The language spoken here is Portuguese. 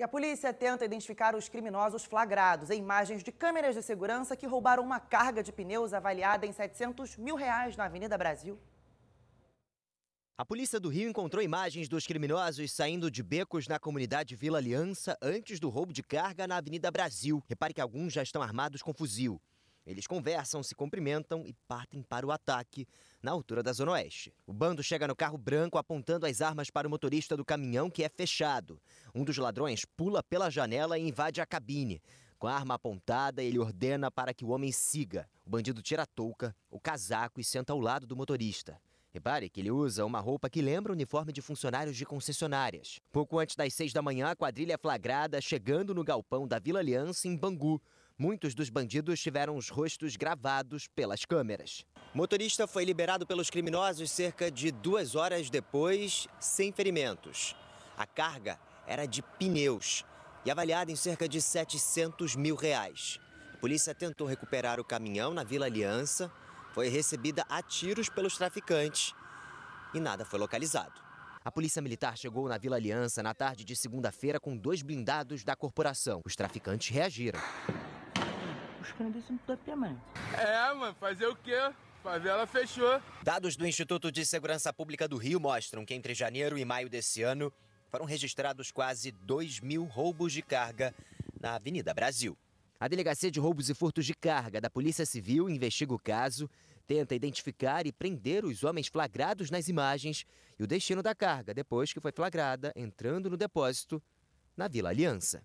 E a polícia tenta identificar os criminosos flagrados em imagens de câmeras de segurança que roubaram uma carga de pneus avaliada em 700 mil reais na Avenida Brasil. A polícia do Rio encontrou imagens dos criminosos saindo de becos na comunidade Vila Aliança antes do roubo de carga na Avenida Brasil. Repare que alguns já estão armados com fuzil. Eles conversam, se cumprimentam e partem para o ataque, na altura da Zona Oeste. O bando chega no carro branco apontando as armas para o motorista do caminhão que é fechado. Um dos ladrões pula pela janela e invade a cabine. Com a arma apontada, ele ordena para que o homem siga. O bandido tira a touca, o casaco e senta ao lado do motorista. Repare que ele usa uma roupa que lembra o uniforme de funcionários de concessionárias. Pouco antes das seis da manhã, a quadrilha é flagrada chegando no galpão da Vila Aliança, em Bangu. Muitos dos bandidos tiveram os rostos gravados pelas câmeras. O motorista foi liberado pelos criminosos cerca de duas horas depois, sem ferimentos. A carga era de pneus e avaliada em cerca de 700 mil reais. A polícia tentou recuperar o caminhão na Vila Aliança, foi recebida a tiros pelos traficantes e nada foi localizado. A Polícia Militar chegou na Vila Aliança na tarde de segunda-feira com dois blindados da corporação. Os traficantes reagiram buscando É, mano, fazer o quê? Favela fechou. Dados do Instituto de Segurança Pública do Rio mostram que entre janeiro e maio desse ano foram registrados quase 2 mil roubos de carga na Avenida Brasil. A Delegacia de Roubos e Furtos de Carga da Polícia Civil investiga o caso, tenta identificar e prender os homens flagrados nas imagens e o destino da carga depois que foi flagrada entrando no depósito na Vila Aliança.